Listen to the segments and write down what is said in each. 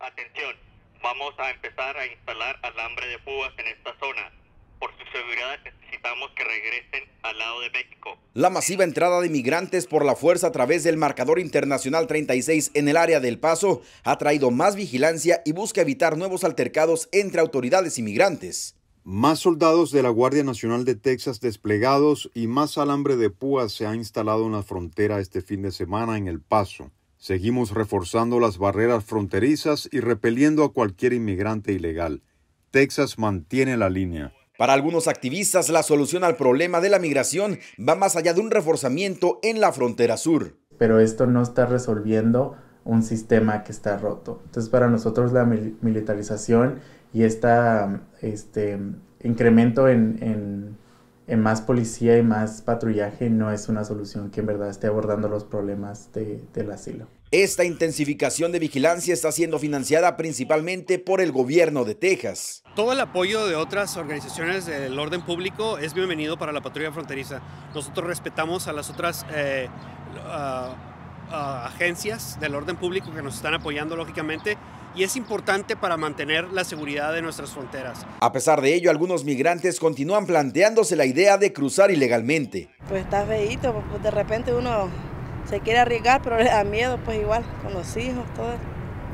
Atención, vamos a empezar a instalar alambre de púas en esta zona. Por su seguridad necesitamos que regresen al lado de México. La masiva entrada de migrantes por la fuerza a través del marcador internacional 36 en el área del Paso ha traído más vigilancia y busca evitar nuevos altercados entre autoridades inmigrantes. Más soldados de la Guardia Nacional de Texas desplegados y más alambre de púas se ha instalado en la frontera este fin de semana en El Paso. Seguimos reforzando las barreras fronterizas y repeliendo a cualquier inmigrante ilegal. Texas mantiene la línea. Para algunos activistas, la solución al problema de la migración va más allá de un reforzamiento en la frontera sur. Pero esto no está resolviendo un sistema que está roto. Entonces, para nosotros la militarización y este incremento en más policía y más patrullaje no es una solución que en verdad esté abordando los problemas de, del asilo. Esta intensificación de vigilancia está siendo financiada principalmente por el gobierno de Texas. Todo el apoyo de otras organizaciones del orden público es bienvenido para la patrulla fronteriza. Nosotros respetamos a las otras eh, ah, ah, agencias del orden público que nos están apoyando, lógicamente, y es importante para mantener la seguridad de nuestras fronteras. A pesar de ello, algunos migrantes continúan planteándose la idea de cruzar ilegalmente. Pues está feíto, pues, pues, de repente uno se quiere arriesgar, pero le da miedo, pues igual, con los hijos, todo.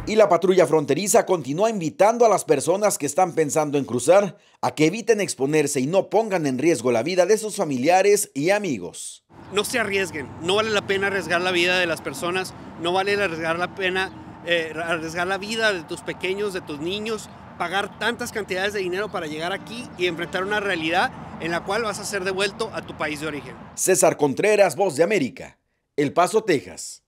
Y la patrulla fronteriza continúa invitando a las personas que están pensando en cruzar a que eviten exponerse y no pongan en riesgo la vida de sus familiares y amigos. No se arriesguen, no vale la pena arriesgar la vida de las personas, no vale arriesgar la pena eh, arriesgar la vida de tus pequeños, de tus niños, pagar tantas cantidades de dinero para llegar aquí y enfrentar una realidad en la cual vas a ser devuelto a tu país de origen. César Contreras, Voz de América, El Paso, Texas.